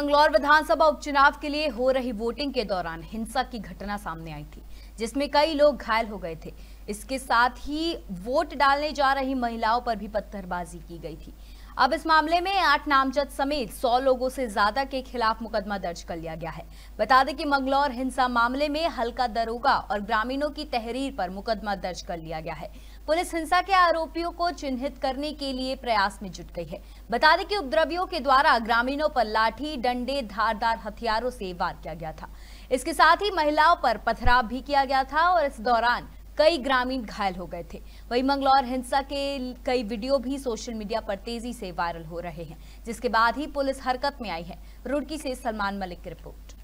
बंगलौर विधानसभा उपचुनाव के लिए हो रही वोटिंग के दौरान हिंसा की घटना सामने आई थी जिसमें कई लोग घायल हो गए थे इसके साथ ही वोट डालने जा रही महिलाओं पर भी पत्थरबाजी की गई थी अब इस मामले में आठ नामजद समेत सौ लोगों से ज्यादा के खिलाफ मुकदमा दर्ज कर लिया गया है बता दें कि मंगलौर हिंसा मामले में हल्का दरोगा और ग्रामीणों की तहरीर पर मुकदमा दर्ज कर लिया गया है पुलिस हिंसा के आरोपियों को चिन्हित करने के लिए प्रयास में जुट गई है बता दें कि उपद्रवियों के द्वारा ग्रामीणों पर लाठी डंडे धारदार हथियारों से वार किया गया था इसके साथ ही महिलाओं पर पथराव भी किया गया था और इस दौरान कई ग्रामीण घायल हो गए थे वहीं मंगलौर हिंसा के कई वीडियो भी सोशल मीडिया पर तेजी से वायरल हो रहे हैं जिसके बाद ही पुलिस हरकत में आई है रुड़की से सलमान मलिक की रिपोर्ट